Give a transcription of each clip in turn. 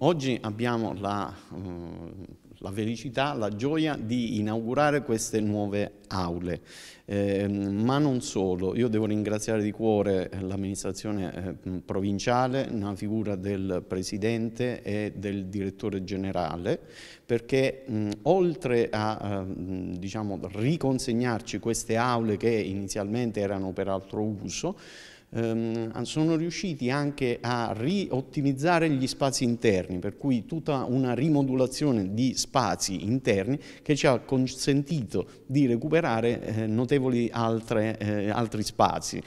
Oggi abbiamo la, mm, la felicità, la gioia di inaugurare queste nuove aule, eh, ma non solo. Io devo ringraziare di cuore l'amministrazione eh, mm, provinciale, una figura del presidente e del direttore generale, perché mh, mm, oltre a eh, diciamo, riconsegnarci queste aule che inizialmente erano per altro uso, ehm, sono riusciti anche a riottimizzare gli spazi interni, per cui tutta una rimodulazione di spazi interni che ci ha consentito di recuperare eh, notevoli altre, eh, altri spazi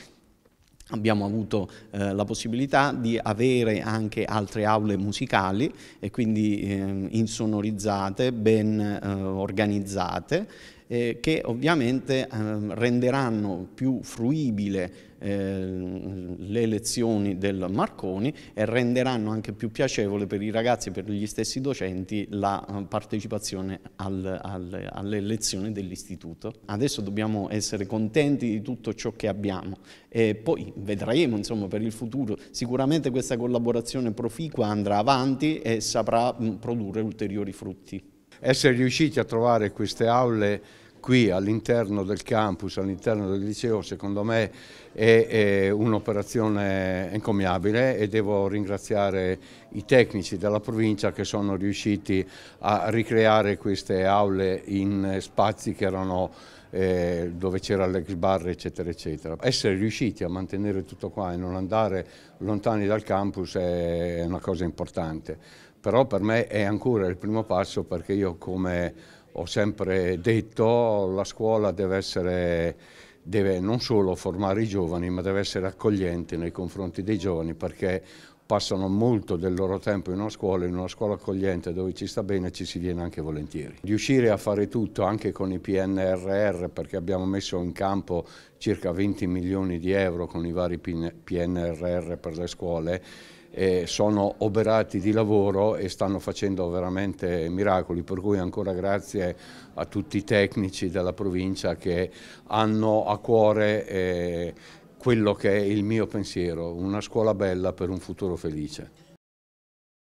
Abbiamo avuto eh, la possibilità di avere anche altre aule musicali e quindi eh, insonorizzate, ben eh, organizzate, eh, che ovviamente ehm, renderanno più fruibile eh, le lezioni del Marconi e renderanno anche più piacevole per i ragazzi e per gli stessi docenti la eh, partecipazione al, al, alle lezioni dell'istituto. Adesso dobbiamo essere contenti di tutto ciò che abbiamo e poi vedremo insomma, per il futuro. Sicuramente questa collaborazione proficua andrà avanti e saprà produrre ulteriori frutti. Essere riusciti a trovare queste aule qui all'interno del campus, all'interno del liceo, secondo me è, è un'operazione encomiabile e devo ringraziare i tecnici della provincia che sono riusciti a ricreare queste aule in spazi che erano eh, dove c'era l'ex bar eccetera eccetera. Essere riusciti a mantenere tutto qua e non andare lontani dal campus è una cosa importante, però per me è ancora il primo passo perché io come ho sempre detto la scuola deve essere deve non solo formare i giovani, ma deve essere accogliente nei confronti dei giovani perché passano molto del loro tempo in una scuola, in una scuola accogliente dove ci sta bene ci si viene anche volentieri. Riuscire a fare tutto anche con i PNRR perché abbiamo messo in campo circa 20 milioni di euro con i vari PNRR per le scuole eh, sono oberati di lavoro e stanno facendo veramente miracoli, per cui ancora grazie a tutti i tecnici della provincia che hanno a cuore eh, quello che è il mio pensiero, una scuola bella per un futuro felice.